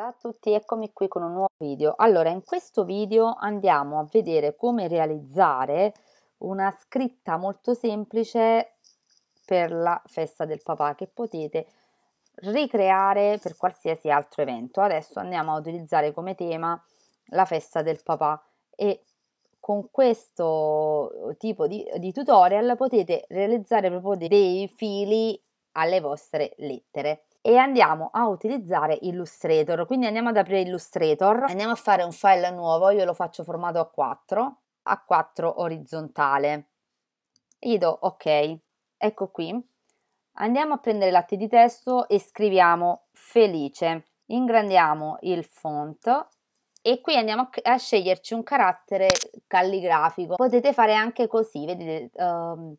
Ciao a tutti, eccomi qui con un nuovo video. Allora, in questo video andiamo a vedere come realizzare una scritta molto semplice per la festa del papà che potete ricreare per qualsiasi altro evento. Adesso andiamo a utilizzare come tema la festa del papà e con questo tipo di, di tutorial potete realizzare proprio dei fili alle vostre lettere e andiamo a utilizzare Illustrator. Quindi andiamo ad aprire Illustrator, andiamo a fare un file nuovo, io lo faccio formato A4, A4 orizzontale. E gli do ok. Ecco qui. Andiamo a prendere latte di testo e scriviamo felice. Ingrandiamo il font e qui andiamo a, sceglierci un carattere calligrafico. Potete fare anche così, vedete, uh,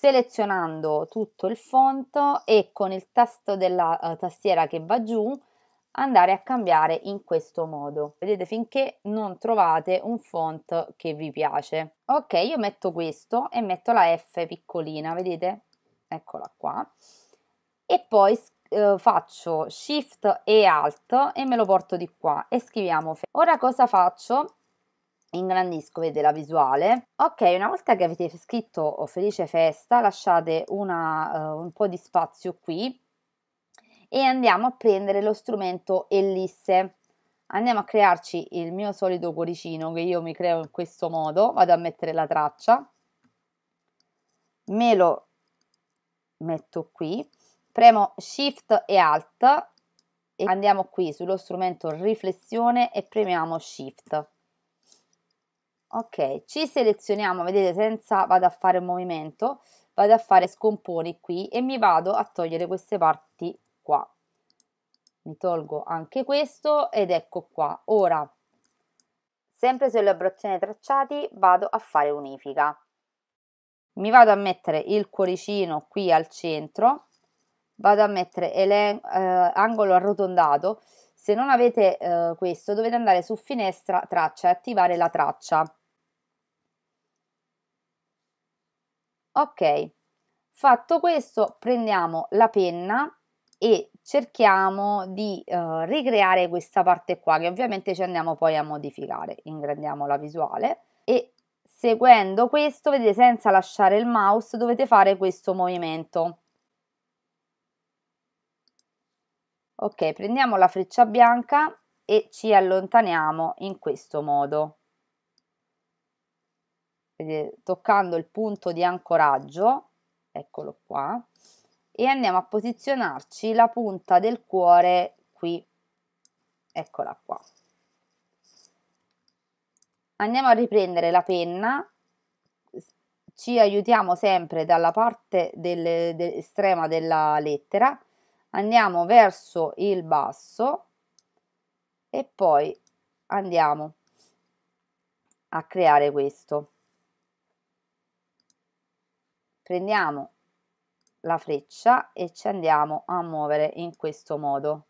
selezionando tutto il fonte e con il tasto della eh, tastiera che va giù andare a cambiare in questo modo vedete finché non trovate un font che vi piace ok io metto questo e metto la f piccolina vedete eccola qua e poi eh, faccio shift e alt e me lo porto di qua e scriviamo ora cosa faccio ingrandisco, vedete la visuale. Ok, una volta che avete scritto oh, felice festa, lasciate una, uh, un po' di spazio qui e andiamo a prendere lo strumento ellisse. Andiamo a crearci il mio solito cuoricino che io mi creo in questo modo, vado a mettere la traccia, me lo metto qui, premo Shift e Alt e andiamo qui sullo strumento riflessione e premiamo Shift ok ci selezioniamo vedete senza vado a fare un movimento vado a fare scomponi qui e mi vado a togliere queste parti qua mi tolgo anche questo ed ecco qua ora sempre sulle abbreviazioni tracciati vado a fare unifica mi vado a mettere il cuoricino qui al centro vado a mettere eh, angolo arrotondato se non avete eh, questo dovete andare su finestra traccia e attivare la traccia Ok, fatto questo prendiamo la penna e cerchiamo di eh, ricreare questa parte qua che ovviamente ci andiamo poi a modificare. Ingrandiamo la visuale e seguendo questo, vedete, senza lasciare il mouse dovete fare questo movimento. Ok, prendiamo la freccia bianca e ci allontaniamo in questo modo toccando il punto di ancoraggio, eccolo qua, e andiamo a posizionarci la punta del cuore qui, eccola qua. Andiamo a riprendere la penna, ci aiutiamo sempre dalla parte del, del, estrema della lettera, andiamo verso il basso e poi andiamo a creare questo prendiamo la freccia e ci andiamo a muovere in questo modo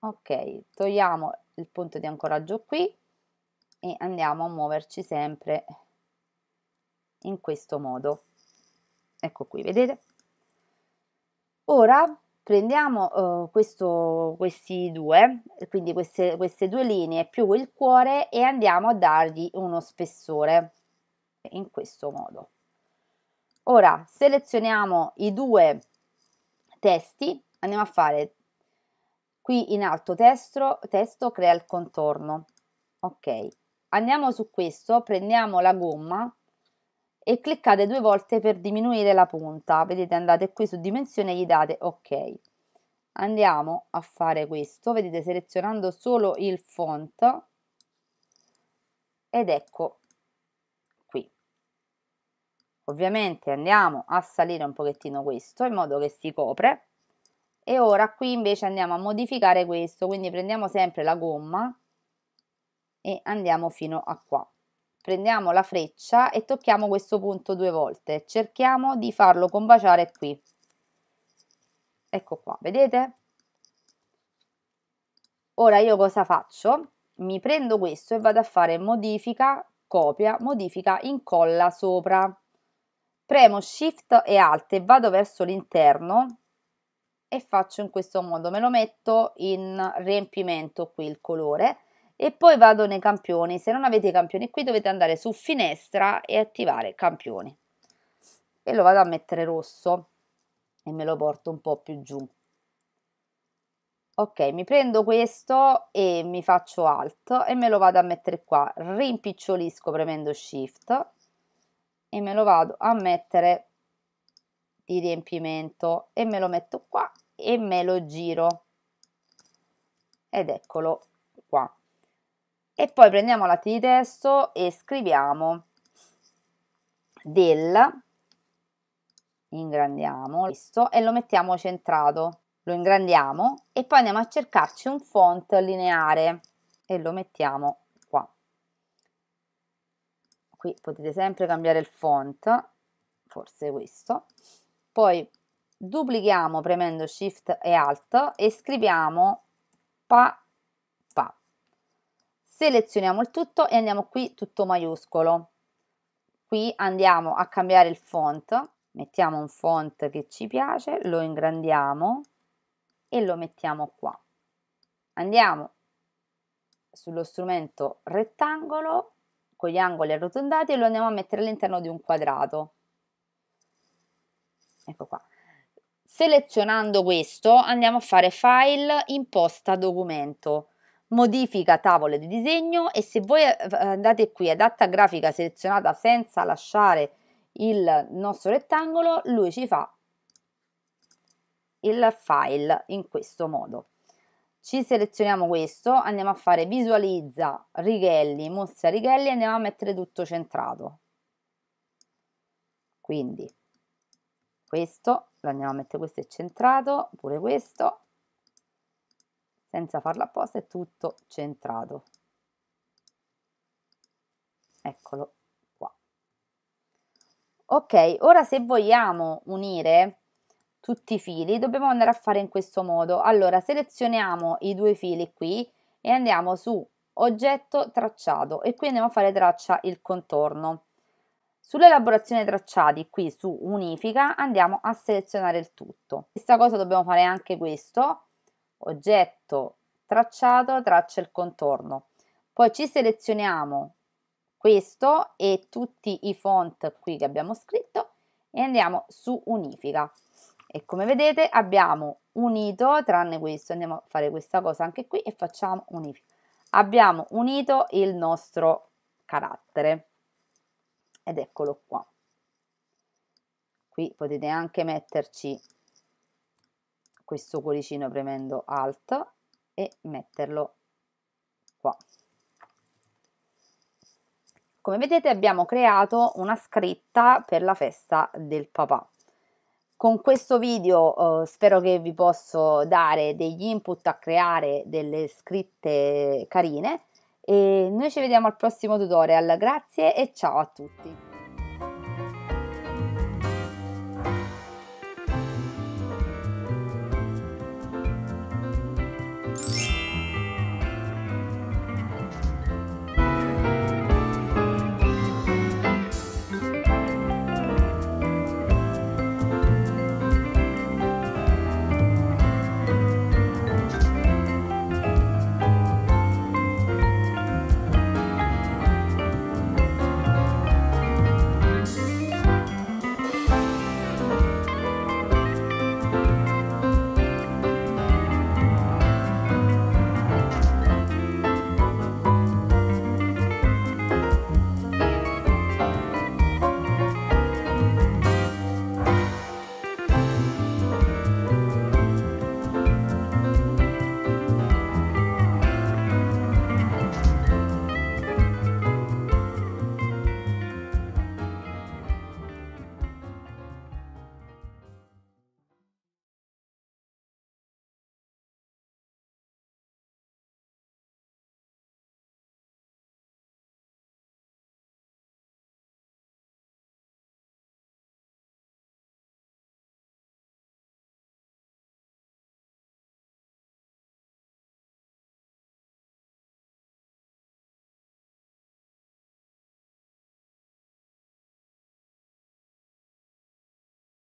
ok togliamo il punto di ancoraggio qui e andiamo a muoverci sempre in questo modo ecco qui vedete ora Prendiamo eh, questo, questi due, quindi queste, queste due linee più il cuore e andiamo a dargli uno spessore in questo modo. Ora selezioniamo i due testi, andiamo a fare qui in alto testo, testo crea il contorno. Ok, andiamo su questo, prendiamo la gomma e cliccate due volte per diminuire la punta. Vedete, andate qui su dimensione e gli date ok. Andiamo a fare questo, vedete, selezionando solo il font ed ecco qui. Ovviamente andiamo a salire un pochettino questo in modo che si copre e ora qui invece andiamo a modificare questo, quindi prendiamo sempre la gomma e andiamo fino a qua prendiamo la freccia e tocchiamo questo punto due volte cerchiamo di farlo combaciare qui ecco qua vedete ora io cosa faccio mi prendo questo e vado a fare modifica copia modifica incolla sopra premo shift e alt e vado verso l'interno e faccio in questo modo me lo metto in riempimento qui il colore e poi vado nei campioni. Se non avete i campioni qui dovete andare su finestra e attivare campioni. E lo vado a mettere rosso e me lo porto un po' più giù. Ok, mi prendo questo e mi faccio alt e me lo vado a mettere qua. Rimpicciolisco premendo shift e me lo vado a mettere di riempimento e me lo metto qua e me lo giro. Ed eccolo qua e poi prendiamo la T di testo e scriviamo del ingrandiamo questo e lo mettiamo centrato lo ingrandiamo e poi andiamo a cercarci un font lineare e lo mettiamo qua qui potete sempre cambiare il font forse questo poi duplichiamo premendo shift e alt e scriviamo pa selezioniamo il tutto e andiamo qui tutto maiuscolo. Qui andiamo a cambiare il font, mettiamo un font che ci piace, lo ingrandiamo e lo mettiamo qua. Andiamo sullo strumento rettangolo con gli angoli arrotondati e lo andiamo a mettere all'interno di un quadrato. Ecco qua. Selezionando questo andiamo a fare file imposta documento modifica tavole di disegno e se voi eh, andate qui ad atta grafica selezionata senza lasciare il nostro rettangolo lui ci fa il file in questo modo ci selezioniamo questo andiamo a fare visualizza righelli mostra righelli e andiamo a mettere tutto centrato quindi questo lo andiamo a mettere questo è centrato pure questo senza farla apposta è tutto centrato eccolo qua ok ora se vogliamo unire tutti i fili dobbiamo andare a fare in questo modo allora selezioniamo i due fili qui e andiamo su oggetto tracciato e qui andiamo a fare traccia il contorno Sull'elaborazione tracciati qui su unifica andiamo a selezionare il tutto. Stessa cosa dobbiamo fare anche questo, oggetto questo tracciato traccia il contorno. Poi ci selezioniamo questo e tutti i font qui che abbiamo scritto e andiamo su unifica. E come vedete abbiamo unito, tranne questo, andiamo a fare questa cosa anche qui e facciamo unifica. Abbiamo unito il nostro carattere ed eccolo qua. Qui potete anche metterci questo cuoricino premendo Alt e metterlo qua. Come vedete abbiamo creato una scritta per la festa del papà. Con questo video eh, spero che vi posso dare degli input a creare delle scritte carine e noi ci vediamo al prossimo tutorial. Grazie e ciao a tutti!